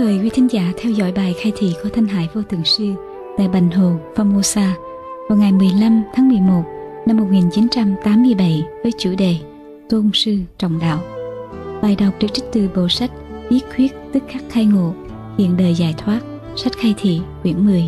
mời quý thính giả theo dõi bài khai thị của Thanh Hải Vô thượng Sư tại Bành Hồ, Formosa vào ngày 15 tháng 11 năm 1987 với chủ đề Tôn Sư Trọng Đạo. Bài đọc được trích từ bộ sách Bí Khuyết tức khắc khai ngộ, hiện đời giải thoát, sách khai thị quyển 10.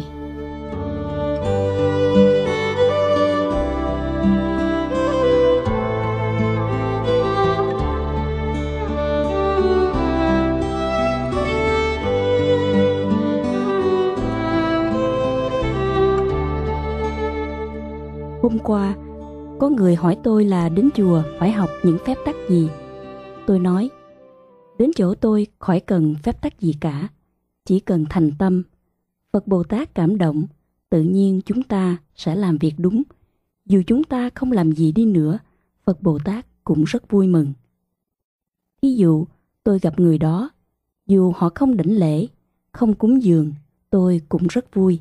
qua, có người hỏi tôi là đến chùa phải học những phép tắc gì. Tôi nói, đến chỗ tôi khỏi cần phép tắc gì cả, chỉ cần thành tâm. Phật Bồ Tát cảm động, tự nhiên chúng ta sẽ làm việc đúng. Dù chúng ta không làm gì đi nữa, Phật Bồ Tát cũng rất vui mừng. Ví dụ, tôi gặp người đó, dù họ không đảnh lễ, không cúng dường, tôi cũng rất vui.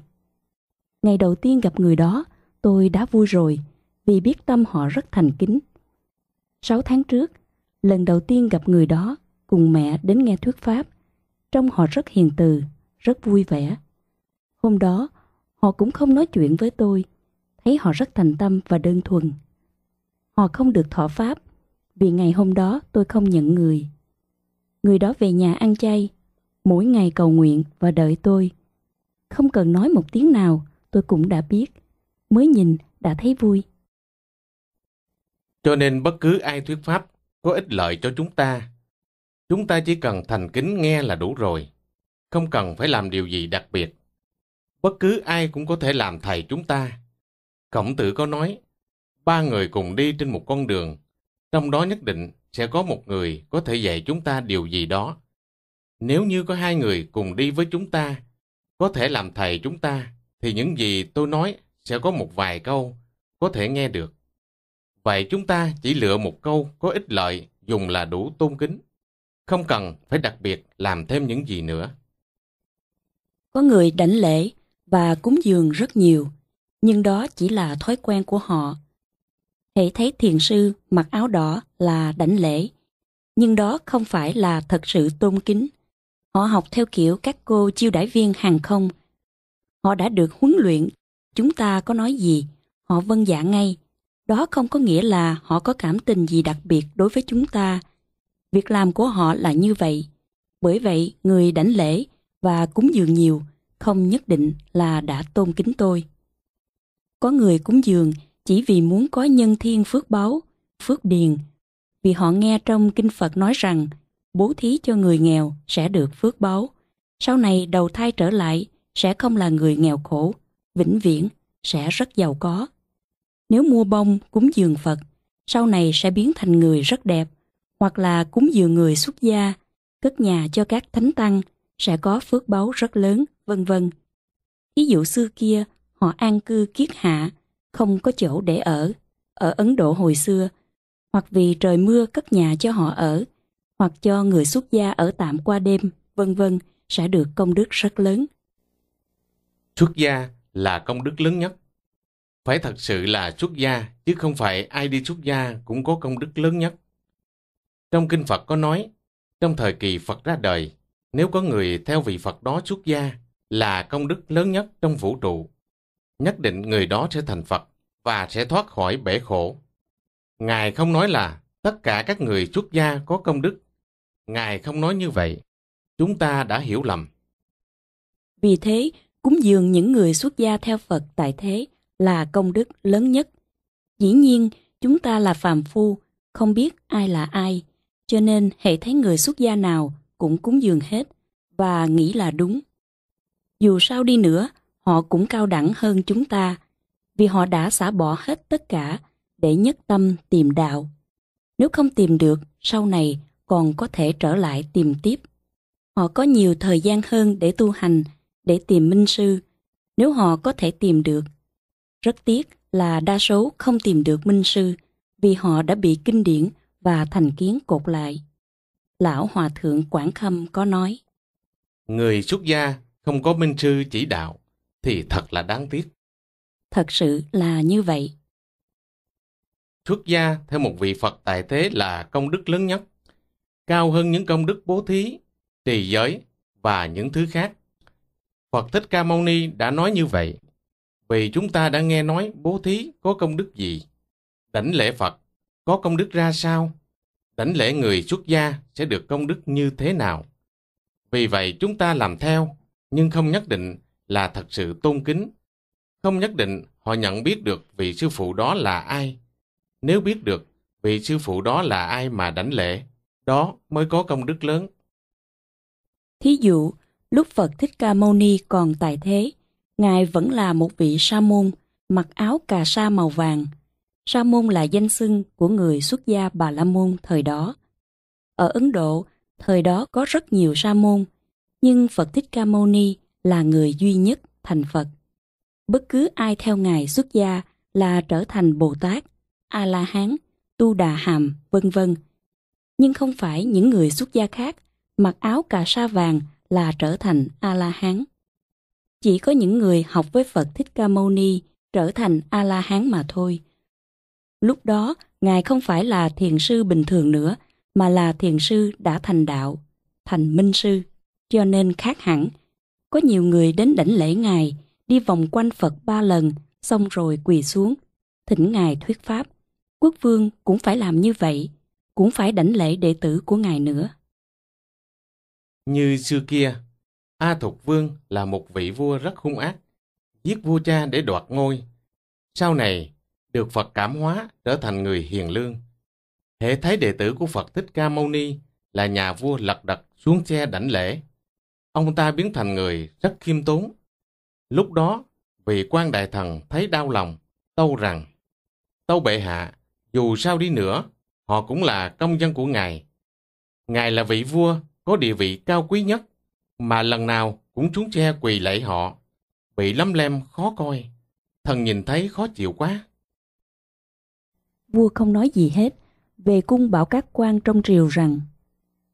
Ngày đầu tiên gặp người đó, Tôi đã vui rồi vì biết tâm họ rất thành kính. Sáu tháng trước, lần đầu tiên gặp người đó cùng mẹ đến nghe thuyết pháp. Trong họ rất hiền từ, rất vui vẻ. Hôm đó, họ cũng không nói chuyện với tôi, thấy họ rất thành tâm và đơn thuần. Họ không được thọ pháp, vì ngày hôm đó tôi không nhận người. Người đó về nhà ăn chay, mỗi ngày cầu nguyện và đợi tôi. Không cần nói một tiếng nào, tôi cũng đã biết mới nhìn đã thấy vui. Cho nên bất cứ ai thuyết pháp có ích lợi cho chúng ta, chúng ta chỉ cần thành kính nghe là đủ rồi, không cần phải làm điều gì đặc biệt. Bất cứ ai cũng có thể làm thầy chúng ta. Khổng tử có nói, ba người cùng đi trên một con đường, trong đó nhất định sẽ có một người có thể dạy chúng ta điều gì đó. Nếu như có hai người cùng đi với chúng ta, có thể làm thầy chúng ta, thì những gì tôi nói sẽ có một vài câu có thể nghe được. Vậy chúng ta chỉ lựa một câu có ích lợi dùng là đủ tôn kính. Không cần phải đặc biệt làm thêm những gì nữa. Có người đảnh lễ và cúng dường rất nhiều, nhưng đó chỉ là thói quen của họ. Hãy thấy thiền sư mặc áo đỏ là đảnh lễ, nhưng đó không phải là thật sự tôn kính. Họ học theo kiểu các cô chiêu đãi viên hàng không. Họ đã được huấn luyện Chúng ta có nói gì, họ vâng dạ ngay. Đó không có nghĩa là họ có cảm tình gì đặc biệt đối với chúng ta. Việc làm của họ là như vậy. Bởi vậy, người đảnh lễ và cúng dường nhiều không nhất định là đã tôn kính tôi. Có người cúng dường chỉ vì muốn có nhân thiên phước báu, phước điền, vì họ nghe trong kinh Phật nói rằng bố thí cho người nghèo sẽ được phước báu, sau này đầu thai trở lại sẽ không là người nghèo khổ vĩnh viễn, sẽ rất giàu có. Nếu mua bông cúng dường Phật, sau này sẽ biến thành người rất đẹp, hoặc là cúng dường người xuất gia, cất nhà cho các thánh tăng, sẽ có phước báu rất lớn, vân vân. Ví dụ xưa kia, họ an cư kiết hạ, không có chỗ để ở, ở Ấn Độ hồi xưa, hoặc vì trời mưa cất nhà cho họ ở, hoặc cho người xuất gia ở tạm qua đêm, vân vân sẽ được công đức rất lớn. Xuất gia là công đức lớn nhất. Phải thật sự là xuất gia, chứ không phải ai đi xuất gia cũng có công đức lớn nhất. Trong Kinh Phật có nói, trong thời kỳ Phật ra đời, nếu có người theo vị Phật đó xuất gia là công đức lớn nhất trong vũ trụ. Nhất định người đó sẽ thành Phật và sẽ thoát khỏi bể khổ. Ngài không nói là tất cả các người xuất gia có công đức. Ngài không nói như vậy. Chúng ta đã hiểu lầm. Vì thế, Cúng dường những người xuất gia theo Phật tại thế là công đức lớn nhất. Dĩ nhiên, chúng ta là phàm phu, không biết ai là ai, cho nên hệ thấy người xuất gia nào cũng cúng dường hết và nghĩ là đúng. Dù sao đi nữa, họ cũng cao đẳng hơn chúng ta, vì họ đã xả bỏ hết tất cả để nhất tâm tìm đạo. Nếu không tìm được, sau này còn có thể trở lại tìm tiếp. Họ có nhiều thời gian hơn để tu hành để tìm minh sư nếu họ có thể tìm được. Rất tiếc là đa số không tìm được minh sư vì họ đã bị kinh điển và thành kiến cột lại. Lão Hòa Thượng Quảng Khâm có nói Người xuất gia không có minh sư chỉ đạo thì thật là đáng tiếc. Thật sự là như vậy. Xuất gia theo một vị Phật tại thế là công đức lớn nhất, cao hơn những công đức bố thí, trì giới và những thứ khác. Phật Thích Ca Mâu Ni đã nói như vậy. Vì chúng ta đã nghe nói bố thí có công đức gì? Đảnh lễ Phật có công đức ra sao? Đảnh lễ người xuất gia sẽ được công đức như thế nào? Vì vậy chúng ta làm theo, nhưng không nhất định là thật sự tôn kính. Không nhất định họ nhận biết được vị sư phụ đó là ai. Nếu biết được vị sư phụ đó là ai mà đảnh lễ, đó mới có công đức lớn. Thí dụ, lúc Phật Thích Ca Mâu Ni còn tại thế, Ngài vẫn là một vị sa môn, mặc áo cà sa màu vàng. Sa môn là danh xưng của người xuất gia Bà La Môn thời đó. Ở Ấn Độ, thời đó có rất nhiều sa môn, nhưng Phật Thích Ca Mâu Ni là người duy nhất thành Phật. Bất cứ ai theo Ngài xuất gia là trở thành Bồ Tát, A-la-hán, Tu Đà Hàm, vân vân. Nhưng không phải những người xuất gia khác mặc áo cà sa vàng là trở thành A-la-hán. Chỉ có những người học với Phật Thích Ca Mâu Ni trở thành A-la-hán mà thôi. Lúc đó, Ngài không phải là thiền sư bình thường nữa, mà là thiền sư đã thành đạo, thành minh sư, cho nên khác hẳn. Có nhiều người đến đảnh lễ Ngài, đi vòng quanh Phật ba lần, xong rồi quỳ xuống, thỉnh Ngài thuyết pháp. Quốc vương cũng phải làm như vậy, cũng phải đảnh lễ đệ tử của Ngài nữa. Như xưa kia, A Thục Vương là một vị vua rất hung ác, giết vua cha để đoạt ngôi. Sau này, được Phật cảm hóa trở thành người hiền lương. Hệ thấy đệ tử của Phật Thích Ca Mâu Ni là nhà vua lật đật xuống xe đảnh lễ. Ông ta biến thành người rất khiêm tốn. Lúc đó, vị quan đại thần thấy đau lòng, tâu rằng, tâu bệ hạ, dù sao đi nữa, họ cũng là công dân của ngài. Ngài là vị vua có địa vị cao quý nhất, mà lần nào cũng chúng che quỳ lạy họ. Bị lấm lem khó coi, thần nhìn thấy khó chịu quá. Vua không nói gì hết, về cung bảo các quan trong triều rằng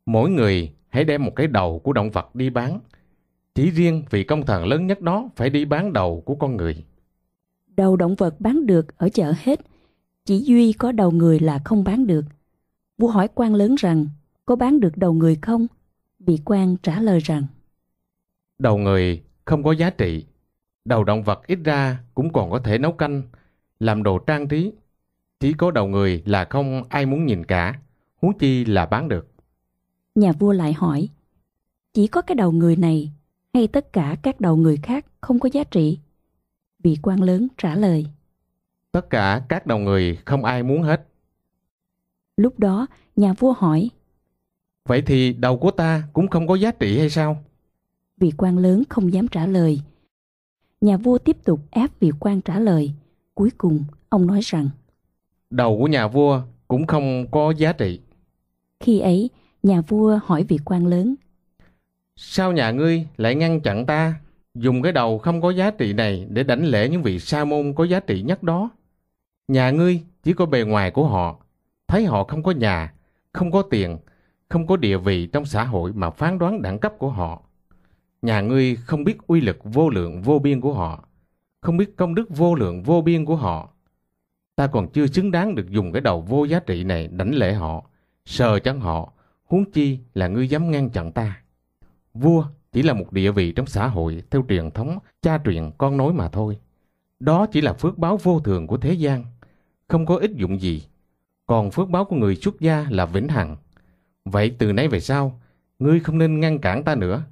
Mỗi người hãy đem một cái đầu của động vật đi bán. Chỉ riêng vị công thần lớn nhất đó phải đi bán đầu của con người. Đầu động vật bán được ở chợ hết, chỉ duy có đầu người là không bán được. Vua hỏi quan lớn rằng có bán được đầu người không? Vị quan trả lời rằng Đầu người không có giá trị Đầu động vật ít ra cũng còn có thể nấu canh Làm đồ trang trí Chỉ có đầu người là không ai muốn nhìn cả Huống chi là bán được Nhà vua lại hỏi Chỉ có cái đầu người này Hay tất cả các đầu người khác không có giá trị Vị quan lớn trả lời Tất cả các đầu người không ai muốn hết Lúc đó nhà vua hỏi Vậy thì đầu của ta cũng không có giá trị hay sao? Vị quan lớn không dám trả lời. Nhà vua tiếp tục ép vị quan trả lời. Cuối cùng, ông nói rằng Đầu của nhà vua cũng không có giá trị. Khi ấy, nhà vua hỏi vị quan lớn Sao nhà ngươi lại ngăn chặn ta dùng cái đầu không có giá trị này để đánh lễ những vị sa môn có giá trị nhất đó? Nhà ngươi chỉ có bề ngoài của họ, thấy họ không có nhà, không có tiền, không có địa vị trong xã hội mà phán đoán đẳng cấp của họ. Nhà ngươi không biết uy lực vô lượng vô biên của họ, không biết công đức vô lượng vô biên của họ. Ta còn chưa xứng đáng được dùng cái đầu vô giá trị này đánh lễ họ, sờ chắn họ, huống chi là ngươi dám ngăn chặn ta. Vua chỉ là một địa vị trong xã hội theo truyền thống cha truyền con nối mà thôi. Đó chỉ là phước báo vô thường của thế gian, không có ích dụng gì. Còn phước báo của người xuất gia là vĩnh hằng, Vậy từ nay về sau, ngươi không nên ngăn cản ta nữa.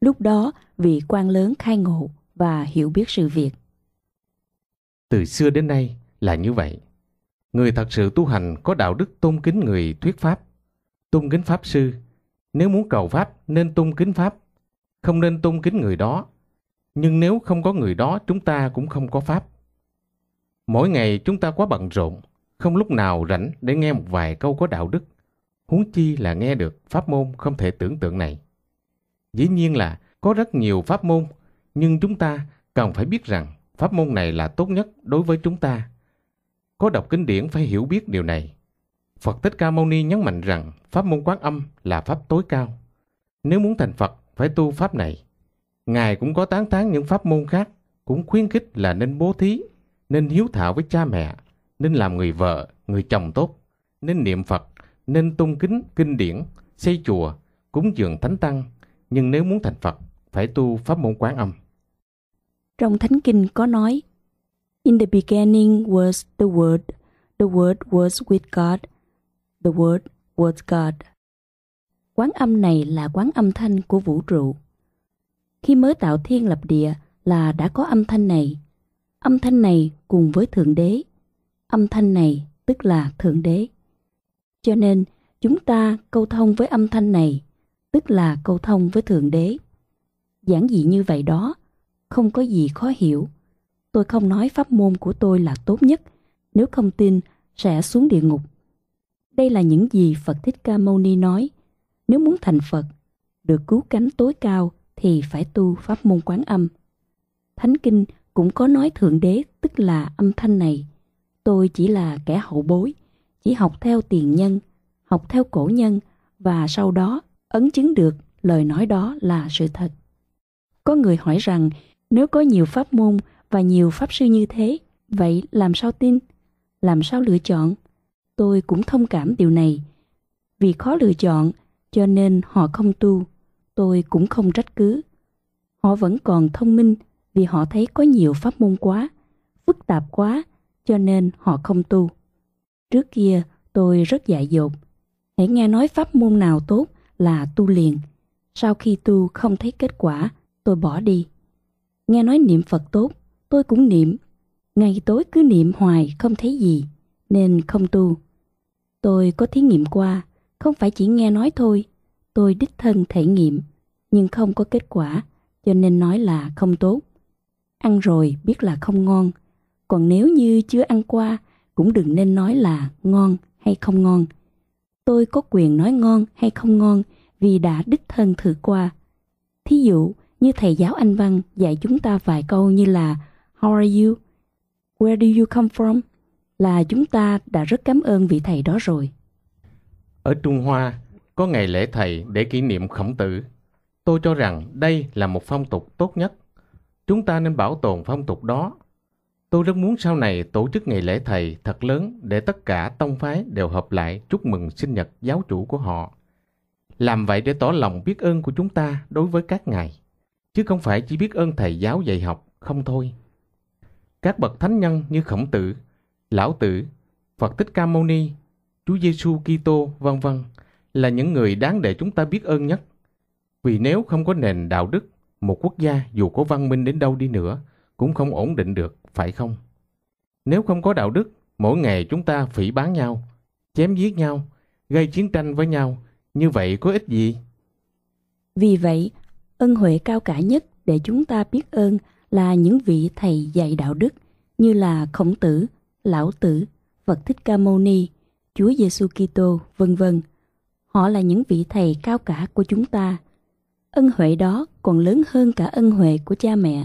Lúc đó, vị quan lớn khai ngộ và hiểu biết sự việc. Từ xưa đến nay là như vậy. Người thật sự tu hành có đạo đức tôn kính người thuyết pháp, tôn kính pháp sư. Nếu muốn cầu pháp nên tôn kính pháp, không nên tôn kính người đó. Nhưng nếu không có người đó chúng ta cũng không có pháp. Mỗi ngày chúng ta quá bận rộn, không lúc nào rảnh để nghe một vài câu có đạo đức huống chi là nghe được pháp môn không thể tưởng tượng này. Dĩ nhiên là có rất nhiều pháp môn, nhưng chúng ta cần phải biết rằng pháp môn này là tốt nhất đối với chúng ta. Có đọc kinh điển phải hiểu biết điều này. Phật Thích Ca Mâu Ni nhấn mạnh rằng pháp môn quán âm là pháp tối cao. Nếu muốn thành Phật phải tu pháp này. Ngài cũng có tán tán những pháp môn khác, cũng khuyến khích là nên bố thí, nên hiếu thảo với cha mẹ, nên làm người vợ, người chồng tốt, nên niệm Phật, nên tôn kính kinh điển, xây chùa, cúng dường thánh tăng, nhưng nếu muốn thành Phật, phải tu pháp môn quán âm. Trong Thánh Kinh có nói, In the beginning was the Word, the Word was with God, the Word was God. Quán âm này là quán âm thanh của vũ trụ. Khi mới tạo thiên lập địa là đã có âm thanh này. Âm thanh này cùng với Thượng Đế. Âm thanh này tức là Thượng Đế. Cho nên, chúng ta câu thông với âm thanh này, tức là câu thông với Thượng Đế. giản dị như vậy đó, không có gì khó hiểu. Tôi không nói pháp môn của tôi là tốt nhất, nếu không tin sẽ xuống địa ngục. Đây là những gì Phật Thích Ca Mâu Ni nói. Nếu muốn thành Phật, được cứu cánh tối cao thì phải tu pháp môn quán âm. Thánh Kinh cũng có nói Thượng Đế tức là âm thanh này. Tôi chỉ là kẻ hậu bối, chỉ học theo tiền nhân, học theo cổ nhân và sau đó ấn chứng được lời nói đó là sự thật. Có người hỏi rằng nếu có nhiều pháp môn và nhiều pháp sư như thế, vậy làm sao tin? Làm sao lựa chọn? Tôi cũng thông cảm điều này. Vì khó lựa chọn cho nên họ không tu, tôi cũng không trách cứ. Họ vẫn còn thông minh vì họ thấy có nhiều pháp môn quá, phức tạp quá, cho nên họ không tu. Trước kia tôi rất dại dột. Hãy nghe nói pháp môn nào tốt là tu liền. Sau khi tu không thấy kết quả, tôi bỏ đi. Nghe nói niệm Phật tốt, tôi cũng niệm. Ngày tối cứ niệm hoài không thấy gì, nên không tu. Tôi có thí nghiệm qua, không phải chỉ nghe nói thôi. Tôi đích thân thể nghiệm, nhưng không có kết quả, cho nên nói là không tốt. Ăn rồi biết là không ngon, còn nếu như chưa ăn qua cũng đừng nên nói là ngon hay không ngon. Tôi có quyền nói ngon hay không ngon vì đã đích thân thử qua. Thí dụ như thầy giáo Anh Văn dạy chúng ta vài câu như là How are you? Where do you come from? Là chúng ta đã rất cảm ơn vị thầy đó rồi. Ở Trung Hoa, có ngày lễ thầy để kỷ niệm khổng tử. Tôi cho rằng đây là một phong tục tốt nhất. Chúng ta nên bảo tồn phong tục đó Tôi rất muốn sau này tổ chức ngày lễ thầy thật lớn để tất cả tông phái đều hợp lại chúc mừng sinh nhật giáo chủ của họ. Làm vậy để tỏ lòng biết ơn của chúng ta đối với các ngài, chứ không phải chỉ biết ơn thầy giáo dạy học không thôi. Các bậc thánh nhân như Khổng Tử, Lão Tử, Phật Thích Ca Mâu Ni, Chúa Giêsu Kitô vân vân là những người đáng để chúng ta biết ơn nhất. Vì nếu không có nền đạo đức, một quốc gia dù có văn minh đến đâu đi nữa cũng không ổn định được phải không? Nếu không có đạo đức, mỗi ngày chúng ta phỉ bán nhau, chém giết nhau, gây chiến tranh với nhau, như vậy có ích gì? Vì vậy, ân huệ cao cả nhất để chúng ta biết ơn là những vị thầy dạy đạo đức như là Khổng Tử, Lão Tử, Phật Thích Ca Mâu Ni, Chúa Giêsu Kitô, vân vân. Họ là những vị thầy cao cả của chúng ta. Ân huệ đó còn lớn hơn cả ân huệ của cha mẹ.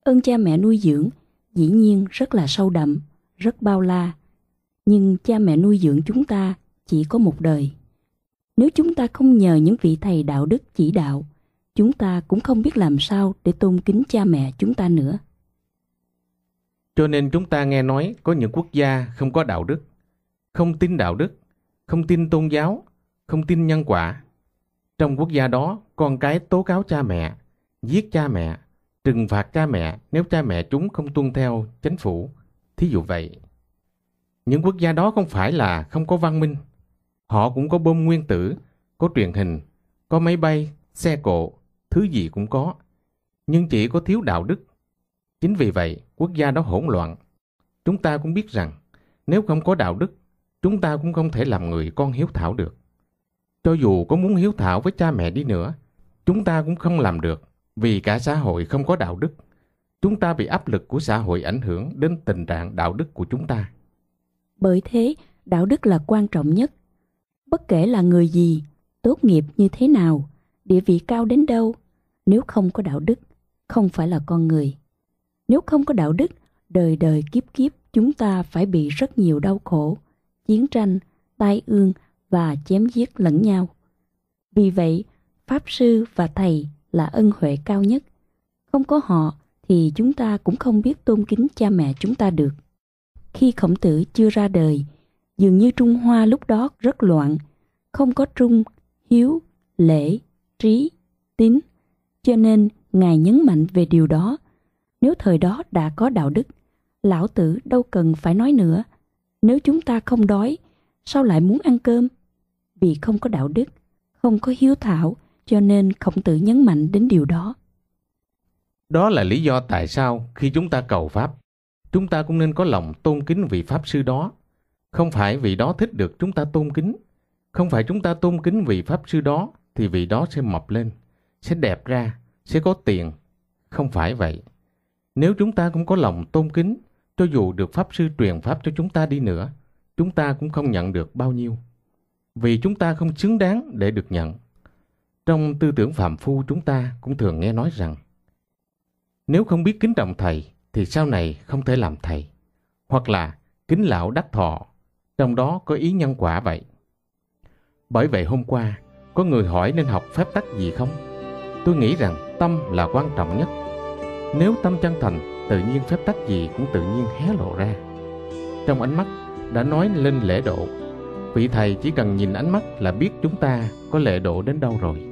Ơn cha mẹ nuôi dưỡng dĩ nhiên rất là sâu đậm, rất bao la. Nhưng cha mẹ nuôi dưỡng chúng ta chỉ có một đời. Nếu chúng ta không nhờ những vị thầy đạo đức chỉ đạo, chúng ta cũng không biết làm sao để tôn kính cha mẹ chúng ta nữa. Cho nên chúng ta nghe nói có những quốc gia không có đạo đức, không tin đạo đức, không tin tôn giáo, không tin nhân quả. Trong quốc gia đó, con cái tố cáo cha mẹ, giết cha mẹ, trừng phạt cha mẹ nếu cha mẹ chúng không tuân theo chính phủ. Thí dụ vậy, những quốc gia đó không phải là không có văn minh. Họ cũng có bom nguyên tử, có truyền hình, có máy bay, xe cộ, thứ gì cũng có. Nhưng chỉ có thiếu đạo đức. Chính vì vậy, quốc gia đó hỗn loạn. Chúng ta cũng biết rằng, nếu không có đạo đức, chúng ta cũng không thể làm người con hiếu thảo được. Cho dù có muốn hiếu thảo với cha mẹ đi nữa, chúng ta cũng không làm được vì cả xã hội không có đạo đức, chúng ta bị áp lực của xã hội ảnh hưởng đến tình trạng đạo đức của chúng ta. Bởi thế, đạo đức là quan trọng nhất. Bất kể là người gì, tốt nghiệp như thế nào, địa vị cao đến đâu, nếu không có đạo đức, không phải là con người. Nếu không có đạo đức, đời đời kiếp kiếp chúng ta phải bị rất nhiều đau khổ, chiến tranh, tai ương và chém giết lẫn nhau. Vì vậy, Pháp Sư và Thầy là ân huệ cao nhất. Không có họ thì chúng ta cũng không biết tôn kính cha mẹ chúng ta được. Khi khổng tử chưa ra đời, dường như Trung Hoa lúc đó rất loạn, không có trung, hiếu, lễ, trí, tín. Cho nên Ngài nhấn mạnh về điều đó. Nếu thời đó đã có đạo đức, lão tử đâu cần phải nói nữa. Nếu chúng ta không đói, sao lại muốn ăn cơm? Vì không có đạo đức, không có hiếu thảo, cho nên khổng tử nhấn mạnh đến điều đó. Đó là lý do tại sao khi chúng ta cầu Pháp, chúng ta cũng nên có lòng tôn kính vị Pháp sư đó. Không phải vị đó thích được chúng ta tôn kính. Không phải chúng ta tôn kính vị Pháp sư đó thì vị đó sẽ mập lên, sẽ đẹp ra, sẽ có tiền. Không phải vậy. Nếu chúng ta cũng có lòng tôn kính, cho dù được Pháp sư truyền Pháp cho chúng ta đi nữa, chúng ta cũng không nhận được bao nhiêu. Vì chúng ta không xứng đáng để được nhận. Trong tư tưởng phạm phu chúng ta cũng thường nghe nói rằng nếu không biết kính trọng thầy thì sau này không thể làm thầy, hoặc là kính lão đắc thọ, trong đó có ý nhân quả vậy. Bởi vậy hôm qua, có người hỏi nên học phép tắc gì không? Tôi nghĩ rằng tâm là quan trọng nhất. Nếu tâm chân thành, tự nhiên phép tắc gì cũng tự nhiên hé lộ ra. Trong ánh mắt đã nói lên lễ độ, vị thầy chỉ cần nhìn ánh mắt là biết chúng ta có lễ độ đến đâu rồi.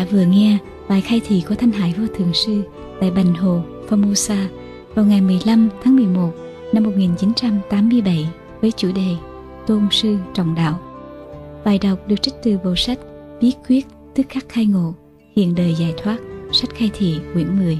giả dạ vừa nghe bài khai thị của Thanh Hải Vô Thượng Sư tại Bành Hồ, Formosa vào ngày 15 tháng 11 năm 1987 với chủ đề Tôn Sư Trọng Đạo. Bài đọc được trích từ bộ sách Bí quyết tức khắc khai ngộ, hiện đời giải thoát, sách khai thị quyển 10.